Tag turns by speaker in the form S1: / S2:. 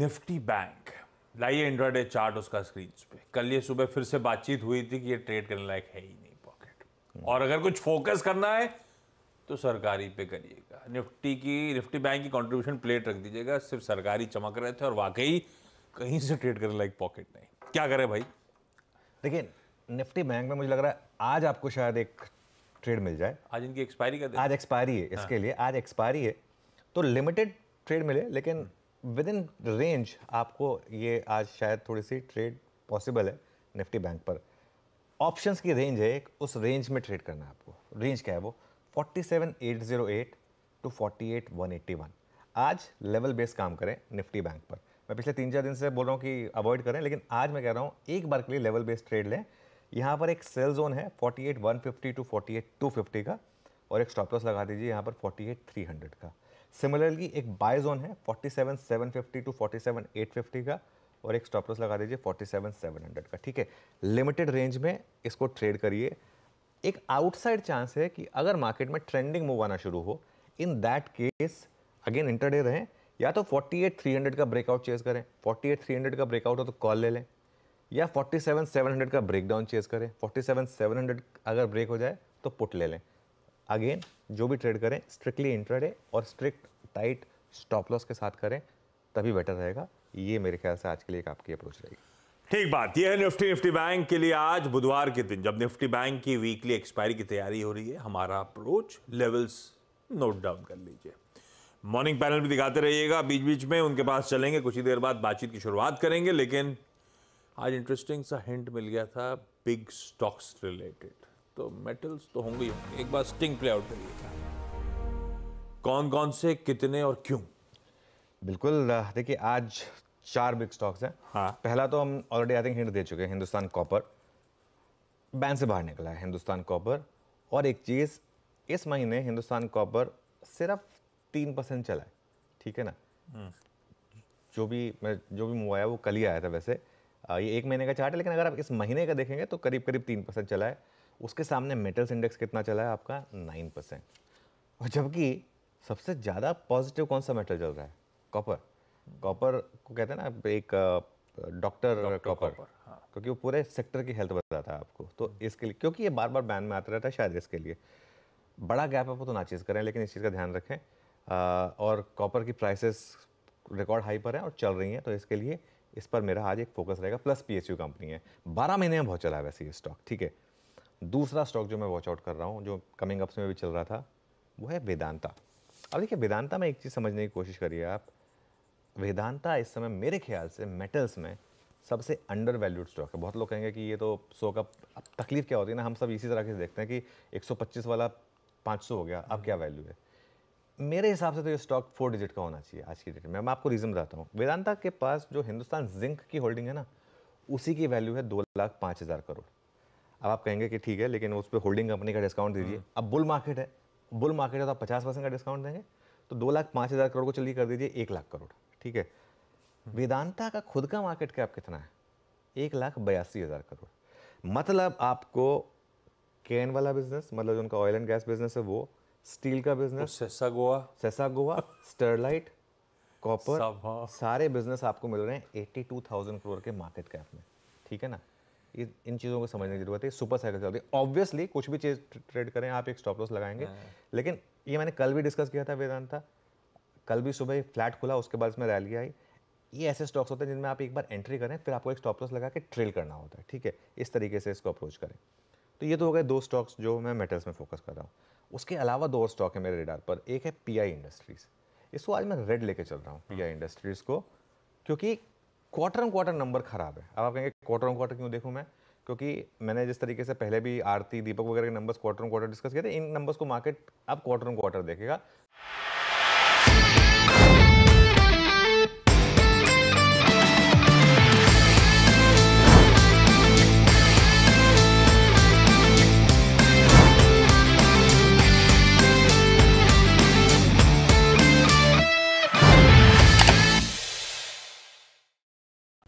S1: Nifty bank लाइए intraday chart उसका screen पे कल ये सुबह फिर से बातचीत हुई थी कि ये ट्रेड करने लायक है ही नहीं पॉकेट हम्म। और अगर कुछ फोकस करना है तो सरकारी पे करिएगा निफ्टी की निफ्टी बैंक की कंट्रीब्यूशन प्लेट रख दीजिएगा सिर्फ सरकारी चमक रहे थे और वाकई कहीं से ट्रेड करने लायक पॉकेट नहीं क्या करें भाई
S2: देखिए निफ्टी बैंक में मुझे लग रहा है आज आपको शायद एक ट्रेड मिल जाए आज इनकी एक्सपायरी का आज एक्सपायरी है इसके हाँ। लिए आज एक्सपायरी है तो लिमिटेड ट्रेड मिले लेकिन हम्म। विद इन रेंज आपको ये आज शायद थोड़ी सी ट्रेड पॉसिबल है निफ्टी बैंक पर ऑप्शंस की रेंज है एक उस रेंज में ट्रेड करना है आपको रेंज क्या है वो 47808 टू 48181 आज लेवल बेस काम करें निफ्टी बैंक पर मैं पिछले तीन चार दिन से बोल रहा हूँ कि अवॉइड करें लेकिन आज मैं कह रहा हूँ एक बार के लिए लेवल बेस ट्रेड लें यहाँ पर एक सेल जोन है 48150 टू 48250 का और एक स्टॉप लॉस लगा दीजिए यहाँ पर 48300 का सिमिलरली एक बाय जोन है 47,750 टू 47,850 का और एक स्टॉपलस लगा दीजिए 47,700 का ठीक है लिमिटेड रेंज में इसको ट्रेड करिए एक आउटसाइड चांस है कि अगर मार्केट में ट्रेंडिंग मूव आना शुरू हो in that case again intraday रहें या तो 48,300 का ब्रेकआउट चेस करें 48,300 का ब्रेकआउट हो तो कॉल ले लें या 47,700 का ब्रेकडाउन चेस करें 47,700 अगर ब्रेक हो जाए तो पुट ले लें अगेन जो भी ट्रेड करें स्ट्रिक्टली इंट्राडे और स्ट्रिक्ट टाइट स्टॉप लॉस के साथ करें तभी बेटर रहेगा ये मेरे ख्याल से आज के लिए एक आपकी अप्रोच रहेगी
S1: ठीक बात यह है निफ्टी निफ्टी बैंक के लिए आज बुधवार के दिन जब निफ्टी बैंक की वीकली एक्सपायरी की तैयारी हो रही है हमारा अप्रोच लेवल्स नोट डाउन कर लीजिए मॉर्निंग पैनल भी दिखाते रहिएगा बीच बीच में उनके पास चलेंगे कुछ ही देर बाद बातचीत की शुरुआत करेंगे लेकिन आज इंटरेस्टिंग सा हिंट मिल गया था बिग स्टॉक्स रिलेटेड तो मेटल्स तो होंगे ही होंगे एक बार स्टिंग
S2: प्ले आउट करिएगा कौन कौन से कितने और क्यों बिल्कुल देखिए आज चार बिग स्टॉक्स हैं हाँ पहला तो हम ऑलरेडी आई थिंक हिंट दे चुके हैं हिंदुस्तान कॉपर बैन से बाहर निकला है हिंदुस्तान कॉपर और एक चीज़ इस महीने हिंदुस्तान कॉपर सिर्फ तीन परसेंट चला है ठीक है ना हम्म। जो भी मैं जो भी मुआया वो कल ही आया था वैसे ये एक महीने का चार्ट है लेकिन अगर आप इस महीने का देखेंगे तो करीब करीब तीन परसेंट चला है उसके सामने मेटल्स इंडेक्स कितना चला है आपका नाइन परसेंट और जबकि सबसे ज़्यादा पॉजिटिव कौन सा मेटल चल रहा है कॉपर कॉपर को कहते हैं ना एक डॉक्टर कॉपर हाँ। क्योंकि वो पूरे सेक्टर की हेल्थ बताता है आपको तो हम्म। इसके लिए क्योंकि ये बार बार बैन में आता रहता है शायद इसके लिए बड़ा गैप है वो तो नाचीज़ करें लेकिन इस चीज़ का ध्यान रखें और कॉपर की प्राइसेस रिकॉर्ड हाई पर हैं और चल रही हैं तो इसके लिए इस पर मेरा आज एक फोकस रहेगा प्लस पी कंपनी है बारह महीने में बहुत चला है वैसे ये स्टॉक ठीक है दूसरा स्टॉक जो मैं वॉच आउट कर रहा हूँ जो कमिंग अप्स में भी चल रहा था वो है वेदांता अब देखिए वेदांता में एक चीज़ समझने की कोशिश करिए आप वेदांता इस समय मेरे ख्याल से मेटल्स में सबसे अंडर वैल्यूड स्टॉक है बहुत लोग कहेंगे कि ये तो सो का अब तकलीफ क्या होती है ना हम सब इसी तरह से देखते हैं कि 125 वाला 500 हो गया अब क्या वैल्यू है मेरे हिसाब से तो ये स्टॉक फोर डिजिट का होना चाहिए आज की डेट में मैं आपको रीज़न बताता हूँ वेदांता के पास जो हिंदुस्तान जिंक की होल्डिंग है ना उसी की वैल्यू है दो लाख पाँच हज़ार करोड़ अब आप कहेंगे कि ठीक है लेकिन उस पर होल्डिंग कंपनी का डिस्काउंट दीजिए हम्म। अब बुल मार्केट है बुल मार्केट है तो आप पचास परसेंट का डिस्काउंट देंगे तो दो लाख पाँच हज़ार करोड़ को चलिए कर दीजिए एक लाख करोड़ ठीक है हम्म। वेदांता का खुद का मार्केट कैप कितना है एक लाख बयासी हज़ार करोड़ मतलब आपको कैन वाला बिजनेस मतलब जो उनका ऑयल एंड गैस बिजनेस है वो स्टील का बिजनेस तो सेसा गोवा सेसा गोवा स्टरलाइट कॉपर सारे बिजनेस आपको मिल रहे हैं एट्टी टू थाउजेंड करोड़ के मार्केट कैप में ठीक है ना इस इन चीज़ों को समझने की जरूरत है सुपर साइकिल चलती है ऑब्वियसली कुछ भी चीज़ ट्रेड करें आप एक स्टॉप लॉस लगाएंगे हाँ। लेकिन ये मैंने कल भी डिस्कस किया था वेदांता कल भी सुबह फ्लैट खुला उसके बाद इसमें रैली आई ये ऐसे स्टॉक्स होते हैं जिनमें आप एक बार एंट्री करें फिर आपको एक स्टॉप लॉस लगा के ट्रेल करना होता है ठीक है इस तरीके से इसको अप्रोच करें तो ये तो हो गए दो स्टॉक्स जो मैं मेटल्स में फोकस कर रहा हूँ उसके अलावा दो और स्टॉक है मेरे रेडार पर एक है पी इंडस्ट्रीज़ इसको आज मैं रेड लेके चल रहा हूँ पी इंडस्ट्रीज़ हाँ। को क्योंकि क्वार्टर ऑन क्वार्टर नंबर ख़राब है अब आप कहेंगे क्वार्टर ऑन क्वार्टर क्यों देखूँ मैं क्योंकि मैंने जिस तरीके से पहले भी आरती दीपक वगैरह के numbers quarter on quarter discuss किए थे इन नंबर्स को मार्केट अब क्वार्टर ऑन क्वार्टर देखेगा